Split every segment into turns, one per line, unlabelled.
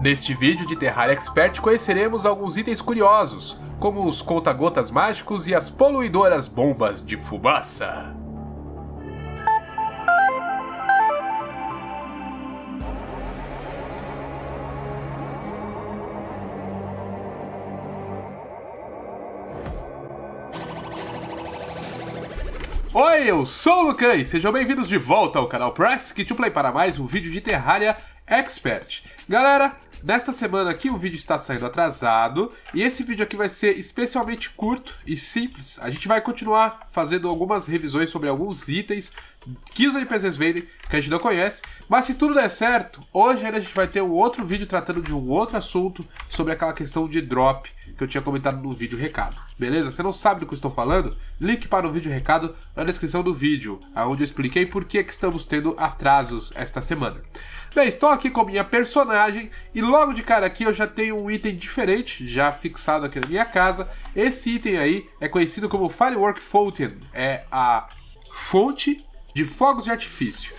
Neste vídeo de Terraria Expert conheceremos alguns itens curiosos, como os conta-gotas mágicos e as poluidoras bombas de fumaça. Oi, eu sou o Lucan e sejam bem-vindos de volta ao canal Press, que te play para mais um vídeo de Terraria Expert. Galera, Nesta semana aqui o vídeo está saindo atrasado e esse vídeo aqui vai ser especialmente curto e simples. A gente vai continuar fazendo algumas revisões sobre alguns itens que os NPCs vendem, que a gente não conhece. Mas se tudo der certo, hoje a gente vai ter um outro vídeo tratando de um outro assunto sobre aquela questão de drop que eu tinha comentado no vídeo recado. Beleza? Você não sabe do que eu estou falando? Link para o vídeo recado na descrição do vídeo, onde eu expliquei por que, que estamos tendo atrasos esta semana. Bem, estou aqui com minha personagem e logo de cara aqui eu já tenho um item diferente, já fixado aqui na minha casa. Esse item aí é conhecido como Firework Fountain, é a fonte de fogos de artifício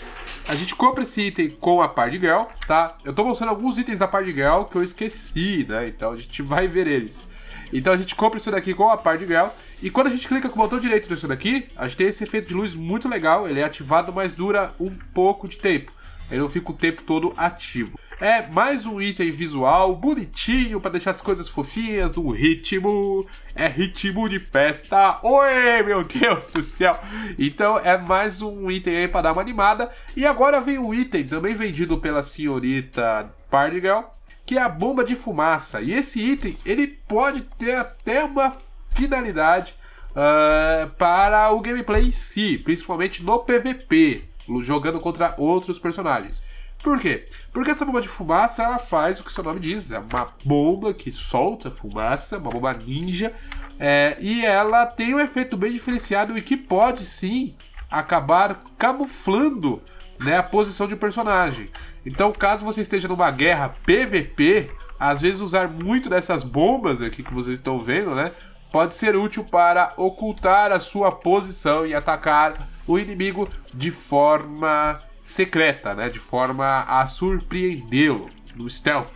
a gente compra esse item com a de Girl, tá? Eu tô mostrando alguns itens da de Girl que eu esqueci, né? Então a gente vai ver eles. Então a gente compra isso daqui com a de Girl. E quando a gente clica com o botão direito disso daqui, a gente tem esse efeito de luz muito legal. Ele é ativado, mas dura um pouco de tempo. Ele não fica o tempo todo ativo. É mais um item visual bonitinho para deixar as coisas fofinhas no ritmo. É ritmo de festa. Oi, meu Deus do céu. Então é mais um item aí para dar uma animada. E agora vem um item também vendido pela senhorita Pardigal, que é a bomba de fumaça. E esse item ele pode ter até uma finalidade uh, para o gameplay em si, principalmente no PVP, jogando contra outros personagens. Por quê? Porque essa bomba de fumaça, ela faz o que seu nome diz, é uma bomba que solta fumaça, uma bomba ninja, é, e ela tem um efeito bem diferenciado e que pode sim acabar camuflando né, a posição de um personagem. Então, caso você esteja numa guerra PVP, às vezes usar muito dessas bombas aqui que vocês estão vendo, né, pode ser útil para ocultar a sua posição e atacar o inimigo de forma secreta, né? De forma a surpreendê-lo no stealth.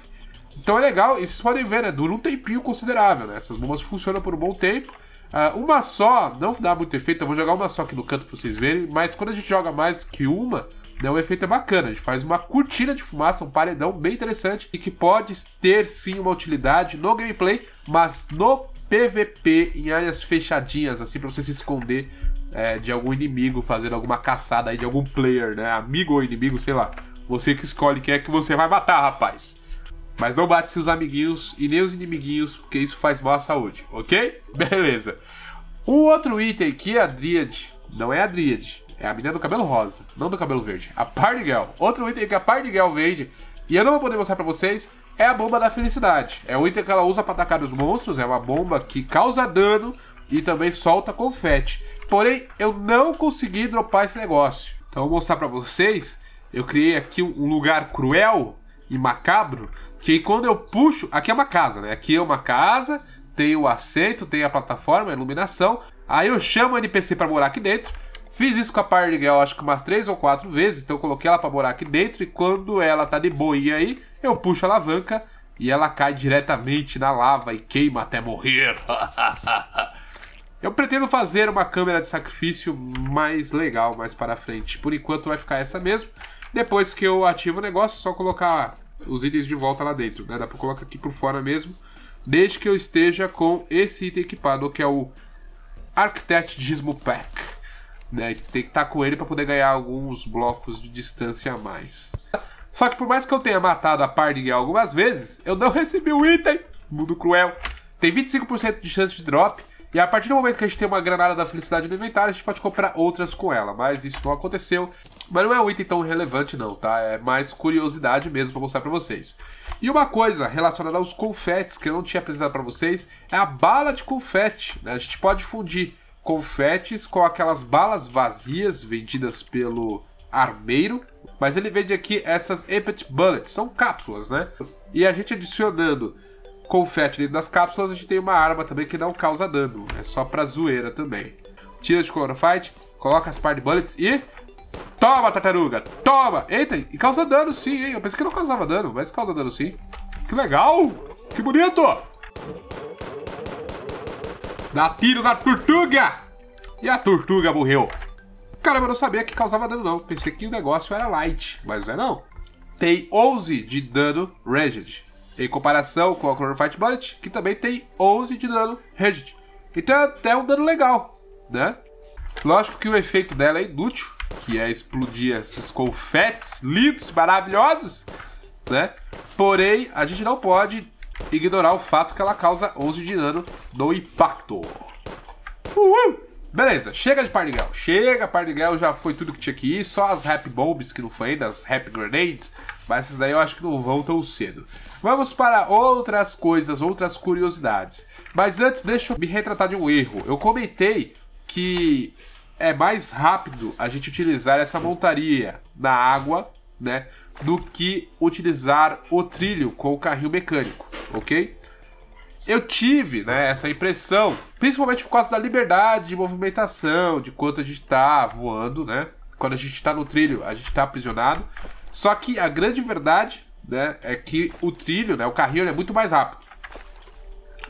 Então é legal, e vocês podem ver, né? Dura um tempinho considerável, né? Essas bombas funcionam por um bom tempo. Uh, uma só não dá muito efeito, eu vou jogar uma só aqui no canto pra vocês verem, mas quando a gente joga mais que uma, né, o efeito é bacana, a gente faz uma cortina de fumaça, um paredão bem interessante e que pode ter sim uma utilidade no gameplay, mas no PVP em áreas fechadinhas, assim, pra você se esconder é, de algum inimigo fazendo alguma caçada aí de algum player, né? Amigo ou inimigo, sei lá. Você que escolhe quem é que você vai matar, rapaz. Mas não bate seus amiguinhos e nem os inimiguinhos, porque isso faz mal à saúde, ok? Beleza. O outro item que a Dríade, não é a Dríade, é a menina do cabelo rosa, não do cabelo verde, a girl Outro item que a girl vende, e eu não vou poder mostrar para vocês, é a bomba da felicidade. É o item que ela usa para atacar os monstros, é uma bomba que causa dano e também solta confete. Porém, eu não consegui dropar esse negócio. Então, vou mostrar para vocês. Eu criei aqui um lugar cruel e macabro, que quando eu puxo... Aqui é uma casa, né? Aqui é uma casa, tem o assento, tem a plataforma, a iluminação. Aí eu chamo o NPC para morar aqui dentro. Fiz isso com a Pardigal acho que umas três ou quatro vezes, então eu coloquei ela para morar aqui dentro e quando ela tá de boinha aí, eu puxo a alavanca e ela cai diretamente na lava e queima até morrer. Eu pretendo fazer uma câmera de sacrifício mais legal mais para frente. Por enquanto vai ficar essa mesmo. Depois que eu ativo o negócio, é só colocar os itens de volta lá dentro. Né? Dá para colocar aqui por fora mesmo. Desde que eu esteja com esse item equipado, que é o Architect Gizmo Pack. Né? Tem que estar tá com ele para poder ganhar alguns blocos de distância a mais. Só que por mais que eu tenha matado a Party algumas vezes, eu não recebi o item. Mundo cruel. Tem 25% de chance de drop e a partir do momento que a gente tem uma granada da felicidade no inventário, a gente pode comprar outras com ela, mas isso não aconteceu. Mas não é um item tão relevante não, tá? É mais curiosidade mesmo pra mostrar pra vocês. E uma coisa relacionada aos confetes que eu não tinha apresentado pra vocês, é a bala de confete, né? A gente pode fundir confetes com aquelas balas vazias vendidas pelo armeiro, mas ele vende aqui essas Epit Bullets, são cápsulas, né? E a gente adicionando confete dentro das cápsulas, a gente tem uma arma também que não causa dano. É só pra zoeira também. Tira de fight, coloca as par de bullets e... Toma, tartaruga! Toma! Eita, e causa dano sim, hein? Eu pensei que não causava dano, mas causa dano sim. Que legal! Que bonito! Dá tiro na tortuga! E a tortuga morreu. Caramba, eu não sabia que causava dano não. Pensei que o negócio era light, mas não é não. Tem 11 de dano ranged em comparação com a Chronofight Bullet, que também tem 11 de dano ranged. Então é até um dano legal, né? Lógico que o efeito dela é inútil, que é explodir esses confetes lindos, maravilhosos, né? Porém, a gente não pode ignorar o fato que ela causa 11 de dano no impacto. Uhul! Beleza, chega de Pardigal. Chega, Pardigal já foi tudo que tinha que ir. Só as Rap Bombs que não foi ainda, as Rap Grenades. Mas essas daí eu acho que não vão tão cedo. Vamos para outras coisas, outras curiosidades. Mas antes, deixa eu me retratar de um erro. Eu comentei que é mais rápido a gente utilizar essa montaria na água, né? Do que utilizar o trilho com o carrinho mecânico, ok? eu tive né, essa impressão, principalmente por causa da liberdade de movimentação, de quanto a gente tá voando, né? Quando a gente está no trilho, a gente está aprisionado. Só que a grande verdade né, é que o trilho, né, o carrinho, é muito mais rápido.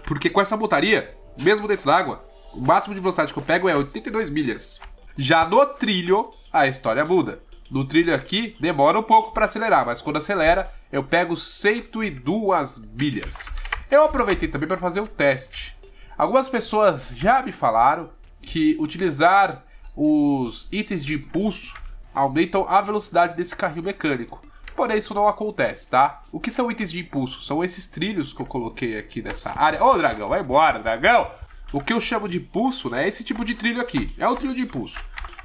Porque com essa montaria, mesmo dentro d'água, o máximo de velocidade que eu pego é 82 milhas. Já no trilho, a história muda. No trilho aqui, demora um pouco para acelerar, mas quando acelera, eu pego 102 milhas. Eu aproveitei também para fazer o teste. Algumas pessoas já me falaram que utilizar os itens de impulso aumentam a velocidade desse carrinho mecânico. Porém, isso não acontece, tá? O que são itens de impulso? São esses trilhos que eu coloquei aqui nessa área. Ô, oh, dragão, vai embora, dragão! O que eu chamo de impulso, né? É esse tipo de trilho aqui. É o trilho de impulso.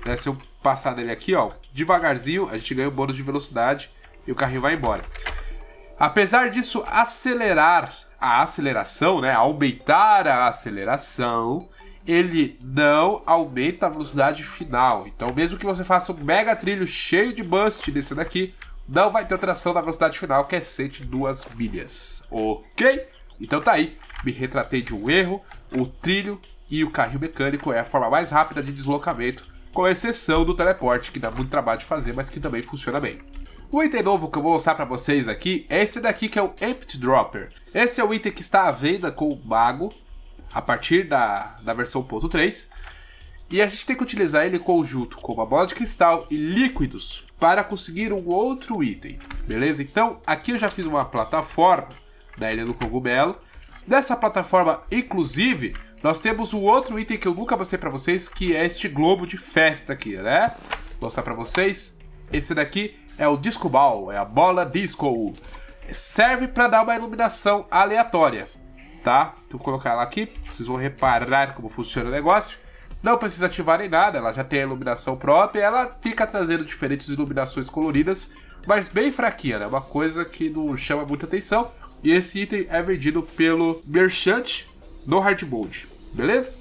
Né? Se eu passar dele aqui, ó, devagarzinho, a gente ganha o um bônus de velocidade e o carrinho vai embora. Apesar disso acelerar a aceleração, né, aumentar a aceleração, ele não aumenta a velocidade final. Então, mesmo que você faça um mega trilho cheio de bust nesse daqui, não vai ter alteração na velocidade final, que é 102 milhas. Ok? Então tá aí, me retratei de um erro. O trilho e o carril mecânico é a forma mais rápida de deslocamento, com exceção do teleporte, que dá muito trabalho de fazer, mas que também funciona bem. O item novo que eu vou mostrar para vocês aqui é esse daqui que é o Empty Dropper. Esse é o item que está à venda com o Mago a partir da, da versão 1.3. E a gente tem que utilizar ele em conjunto com uma bola de cristal e líquidos para conseguir um outro item, beleza? Então, aqui eu já fiz uma plataforma da Ilha do Cogumelo. Nessa plataforma, inclusive, nós temos um outro item que eu nunca mostrei para vocês, que é este globo de festa aqui, né? Vou mostrar para vocês. Esse daqui é o disco ball, é a bola disco. Serve para dar uma iluminação aleatória, tá? Vou colocar ela aqui, vocês vão reparar como funciona o negócio. Não precisa ativar em nada, ela já tem a iluminação própria, ela fica trazendo diferentes iluminações coloridas, mas bem fraquinha, né? Uma coisa que não chama muita atenção. E esse item é vendido pelo Merchant no Hard Mode, beleza?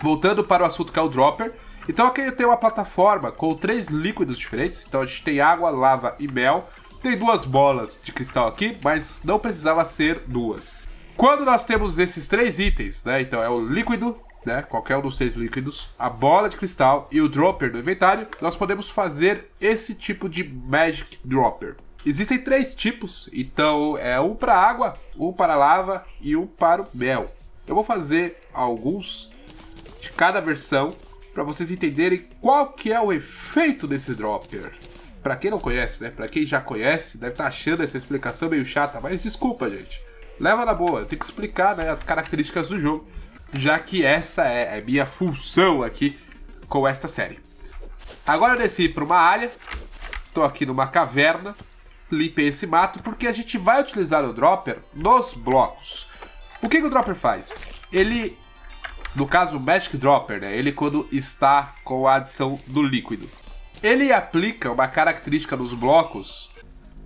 Voltando para o assunto que é o Dropper, então aqui eu tenho uma plataforma com três líquidos diferentes. Então a gente tem água, lava e mel. Tem duas bolas de cristal aqui, mas não precisava ser duas. Quando nós temos esses três itens, né? Então é o líquido, né? Qualquer um dos três líquidos, a bola de cristal e o dropper do inventário, nós podemos fazer esse tipo de magic dropper. Existem três tipos, então é um para água, um para lava e um para o mel. Eu vou fazer alguns de cada versão para vocês entenderem qual que é o efeito desse dropper. Para quem não conhece, né? Para quem já conhece, deve estar tá achando essa explicação meio chata, mas desculpa, gente. Leva na boa, eu tenho que explicar né, as características do jogo, já que essa é a minha função aqui com esta série. Agora eu desci para uma área, estou aqui numa caverna, limpei esse mato, porque a gente vai utilizar o dropper nos blocos. O que, que o dropper faz? Ele no caso, o Magic Dropper, né? Ele quando está com a adição do líquido. Ele aplica uma característica nos blocos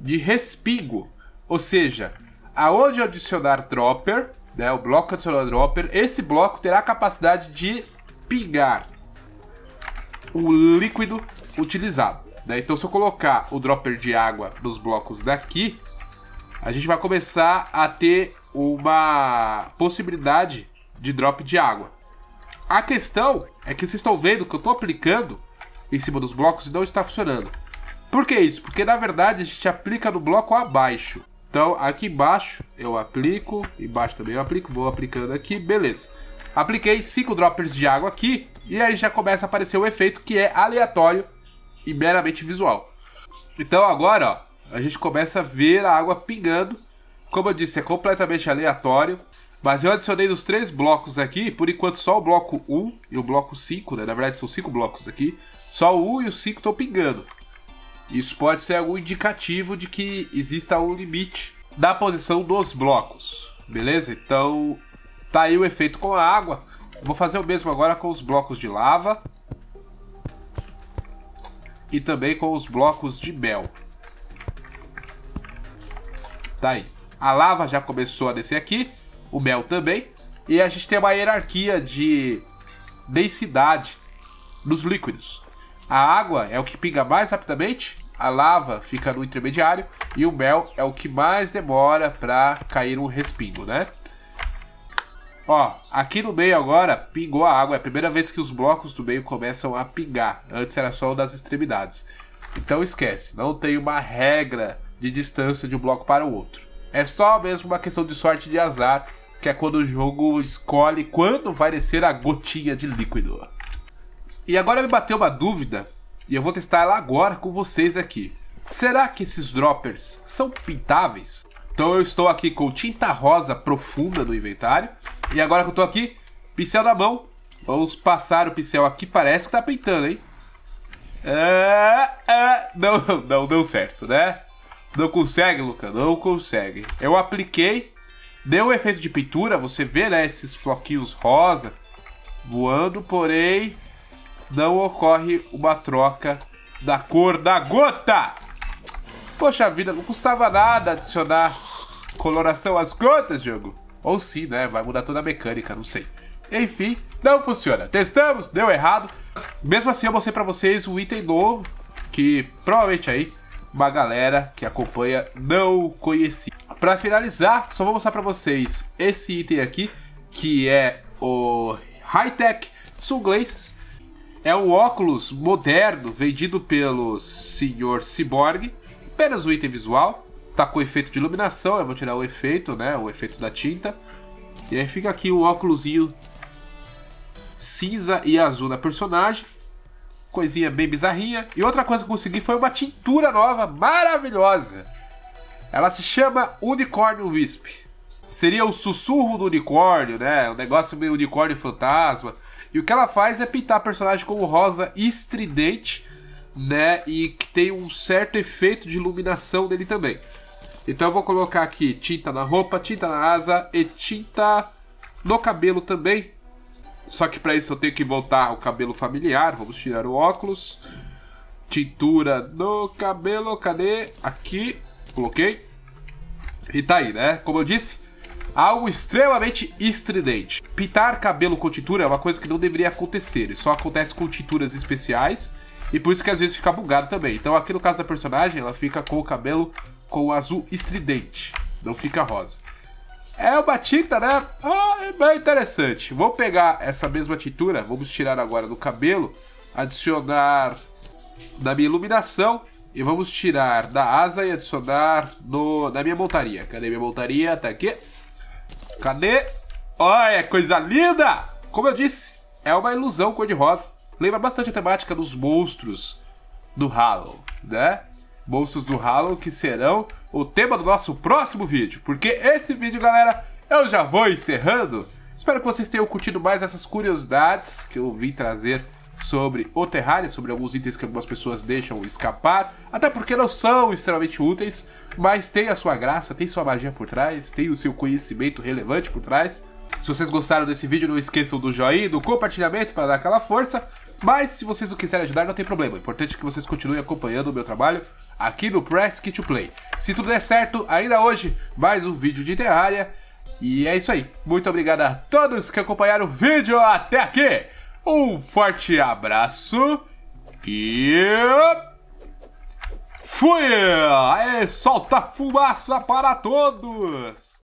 de respingo, ou seja, aonde adicionar dropper, né, o bloco adicionar dropper, esse bloco terá a capacidade de pingar o líquido utilizado. Né? Então, se eu colocar o dropper de água nos blocos daqui, a gente vai começar a ter uma possibilidade de drop de água. A questão é que vocês estão vendo que eu estou aplicando em cima dos blocos e não está funcionando. Por que isso? Porque na verdade a gente aplica no bloco abaixo. Então aqui embaixo eu aplico, embaixo também eu aplico, vou aplicando aqui, beleza. Apliquei 5 droppers de água aqui e aí já começa a aparecer o um efeito que é aleatório e meramente visual. Então agora ó, a gente começa a ver a água pingando. Como eu disse, é completamente aleatório. Mas eu adicionei os três blocos aqui, por enquanto só o bloco 1 e o bloco 5, né? Na verdade são cinco blocos aqui. Só o 1 e o 5 estão pingando. Isso pode ser algum indicativo de que exista um limite da posição dos blocos. Beleza? Então, tá aí o efeito com a água. Vou fazer o mesmo agora com os blocos de lava. E também com os blocos de mel. Tá aí. A lava já começou a descer aqui o mel também. E a gente tem uma hierarquia de densidade nos líquidos. A água é o que pinga mais rapidamente, a lava fica no intermediário e o mel é o que mais demora para cair um respingo, né? Ó, aqui no meio agora pingou a água, é a primeira vez que os blocos do meio começam a pingar. Antes era só o das extremidades. Então esquece, não tem uma regra de distância de um bloco para o outro. É só mesmo uma questão de sorte de azar que é quando o jogo escolhe quando vai descer a gotinha de líquido. E agora me bateu uma dúvida, e eu vou testar ela agora com vocês aqui. Será que esses droppers são pintáveis? Então eu estou aqui com tinta rosa profunda no inventário. E agora que eu estou aqui, pincel na mão. Vamos passar o pincel aqui, parece que está pintando, hein? É, é, não, não, não deu certo, né? Não consegue, Luca? Não consegue. Eu apliquei Deu o efeito de pintura, você vê né, esses floquinhos rosa voando, porém não ocorre uma troca da cor da gota. Poxa vida, não custava nada adicionar coloração às gotas, jogo. Ou sim, né? Vai mudar toda a mecânica, não sei. Enfim, não funciona. Testamos, deu errado. Mesmo assim, eu mostrei pra vocês o item novo, que provavelmente aí uma galera que acompanha não conhecia. Para finalizar, só vou mostrar para vocês esse item aqui, que é o High Tech Sunglasses. É um óculos moderno vendido pelo senhor Cyborg. Apenas um item visual. Tá com efeito de iluminação, eu vou tirar o efeito, né? O efeito da tinta. E aí fica aqui o óculosinho cinza e azul da personagem coisinha bem bizarrinha. E outra coisa que eu consegui foi uma tintura nova maravilhosa. Ela se chama Unicórnio Wisp. Seria o sussurro do unicórnio, né? Um negócio meio unicórnio fantasma. E o que ela faz é pintar a personagem como rosa estridente, né? E que tem um certo efeito de iluminação dele também. Então eu vou colocar aqui tinta na roupa, tinta na asa e tinta no cabelo também. Só que para isso eu tenho que voltar o cabelo familiar. Vamos tirar o óculos. Tintura no cabelo, cadê? Aqui, coloquei. E tá aí, né? Como eu disse, algo extremamente estridente. Pitar cabelo com tintura é uma coisa que não deveria acontecer. Isso só acontece com tinturas especiais. E por isso que às vezes fica bugado também. Então aqui no caso da personagem, ela fica com o cabelo com o azul estridente. Não fica rosa. É uma tinta, né? Ah, é bem interessante. Vou pegar essa mesma tintura, vamos tirar agora do cabelo, adicionar na minha iluminação e vamos tirar da asa e adicionar no, na minha montaria. Cadê minha montaria? Tá aqui. Cadê? Olha, coisa linda! Como eu disse, é uma ilusão cor-de-rosa. Lembra bastante a temática dos monstros do Halo, né? bolsos do Halo, que serão o tema do nosso próximo vídeo. Porque esse vídeo, galera, eu já vou encerrando. Espero que vocês tenham curtido mais essas curiosidades que eu vim trazer sobre o Terraria, sobre alguns itens que algumas pessoas deixam escapar, até porque não são extremamente úteis, mas tem a sua graça, tem sua magia por trás, tem o seu conhecimento relevante por trás. Se vocês gostaram desse vídeo, não esqueçam do joinha, do compartilhamento para dar aquela força. Mas se vocês não quiserem ajudar, não tem problema. O importante é que vocês continuem acompanhando o meu trabalho aqui no Press Kit to Play. Se tudo der certo, ainda hoje, mais um vídeo de Terraria. E é isso aí. Muito obrigado a todos que acompanharam o vídeo até aqui. Um forte abraço e... Fui! Aê, solta fumaça para todos!